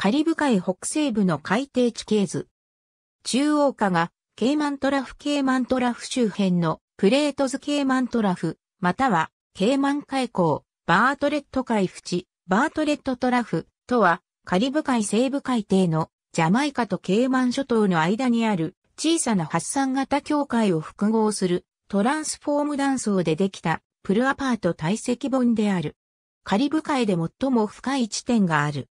カリブ海北西部の海底地形図。中央下が、ケイマントラフケイマントラフ周辺のプレート図ケイマントラフ、または、ケイマン海溝、バートレット海淵、バートレットトラフとは、カリブ海西部海底のジャマイカとケイマン諸島の間にある小さな発散型境界を複合するトランスフォーム断層でできたプルアパート体積本である。カリブ海で最も深い地点がある。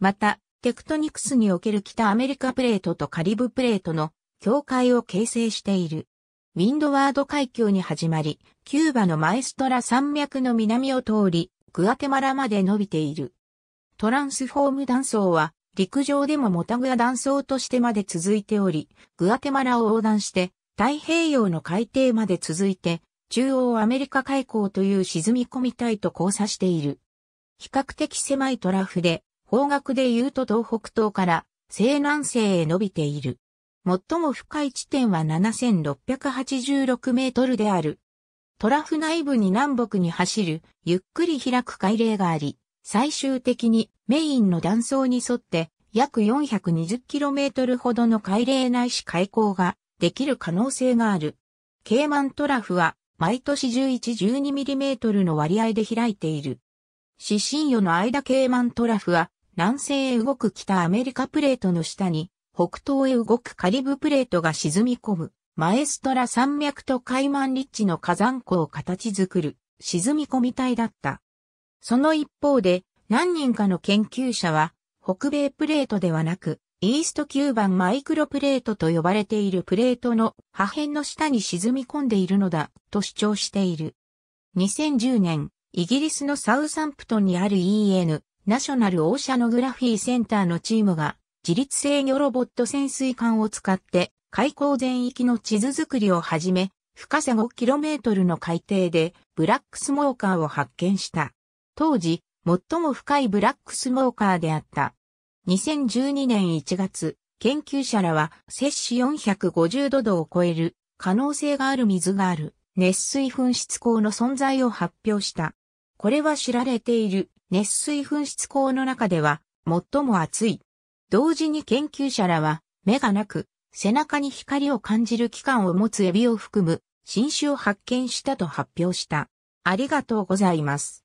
また、テクトニクスにおける北アメリカプレートとカリブプレートの境界を形成している。ウィンドワード海峡に始まり、キューバのマエストラ山脈の南を通り、グアテマラまで伸びている。トランスフォーム断層は、陸上でもモタグア断層としてまで続いており、グアテマラを横断して、太平洋の海底まで続いて、中央アメリカ海溝という沈み込み帯と交差している。比較的狭いトラフで、方角で言うと東北東から西南西へ伸びている。最も深い地点は7686メートルである。トラフ内部に南北に走る、ゆっくり開く海嶺があり、最終的にメインの断層に沿って約4 2 0トルほどの海嶺内視開溝ができる可能性がある。ケイマントラフは毎年1 1 1 2トルの割合で開いている。四神魚の間ケイマントラフは南西へ動く北アメリカプレートの下に、北東へ動くカリブプレートが沈み込む、マエストラ山脈と海満立地の火山湖を形作る、沈み込みいだった。その一方で、何人かの研究者は、北米プレートではなく、イースト9番マイクロプレートと呼ばれているプレートの破片の下に沈み込んでいるのだと主張している。2010年、イギリスのサウサンプトンにある EN ナショナルオーシャノグラフィーセンターのチームが自立制御ロボット潜水艦を使って海溝全域の地図作りを始め、深さ 5km の海底でブラックスモーカーを発見した。当時、最も深いブラックスモーカーであった。2012年1月、研究者らは摂氏450度度を超える可能性がある水がある熱水噴出口の存在を発表した。これは知られている熱水噴出口の中では最も暑い。同時に研究者らは目がなく背中に光を感じる器官を持つエビを含む新種を発見したと発表した。ありがとうございます。